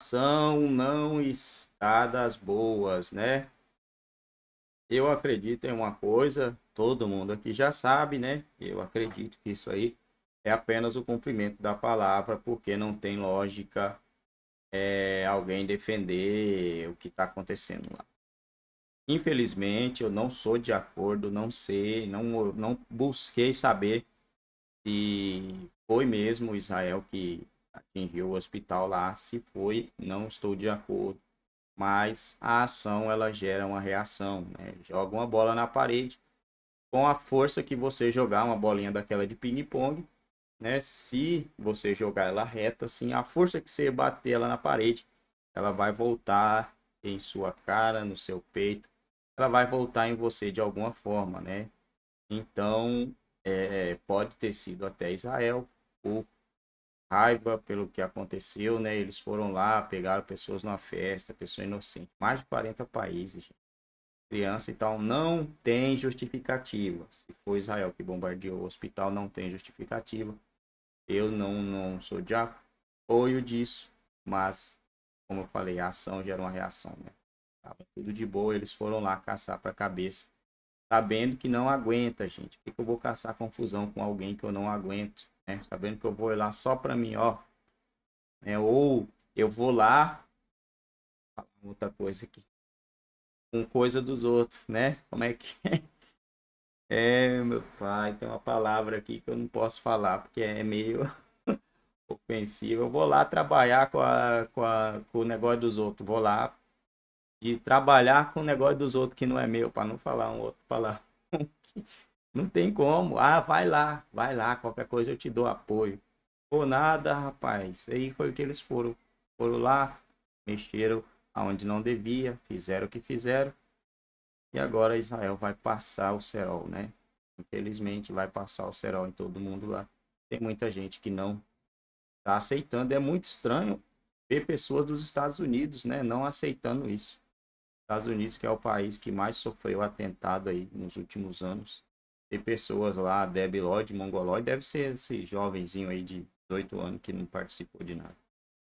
situação não está das boas, né? Eu acredito em uma coisa, todo mundo aqui já sabe, né? Eu acredito que isso aí é apenas o cumprimento da palavra, porque não tem lógica é, alguém defender o que está acontecendo lá. Infelizmente, eu não sou de acordo, não sei, não, não busquei saber se foi mesmo Israel que atingiu o hospital lá, se foi, não estou de acordo. Mas a ação ela gera uma reação, né? Joga uma bola na parede com a força que você jogar uma bolinha daquela de ping-pong, né? Se você jogar ela reta, assim, a força que você bater ela na parede, ela vai voltar em sua cara, no seu peito, ela vai voltar em você de alguma forma, né? Então, é, pode ter sido até Israel, ou raiva pelo que aconteceu, né? Eles foram lá, pegaram pessoas numa festa, pessoas inocentes. Mais de 40 países, gente. Criança e tal, não tem justificativa. Se foi Israel que bombardeou o hospital, não tem justificativa. Eu não, não sou de apoio disso, mas, como eu falei, a ação gera uma reação, né? Tava tudo de boa, eles foram lá caçar para a cabeça, sabendo que não aguenta, gente. Por que, que eu vou caçar confusão com alguém que eu não aguento? né? Sabendo que eu vou lá só para mim, ó. Né? Ou eu vou lá outra coisa aqui com coisa dos outros, né? Como é que é? É, meu pai, tem uma palavra aqui que eu não posso falar porque é meio ofensiva. Eu vou lá trabalhar com, a, com, a, com o negócio dos outros, vou lá e trabalhar com o negócio dos outros que não é meu, para não falar um outro falar Não tem como. Ah, vai lá, vai lá, qualquer coisa eu te dou apoio. Por nada, rapaz. Aí foi o que eles foram. Foram lá, mexeram aonde não devia, fizeram o que fizeram. E agora Israel vai passar o cerol, né? Infelizmente vai passar o cerol em todo mundo lá. Tem muita gente que não está aceitando. É muito estranho ver pessoas dos Estados Unidos, né, não aceitando isso. Estados Unidos que é o país que mais sofreu atentado aí nos últimos anos tem pessoas lá, Debilod, Mongoloid, deve ser esse jovenzinho aí de 18 anos que não participou de nada.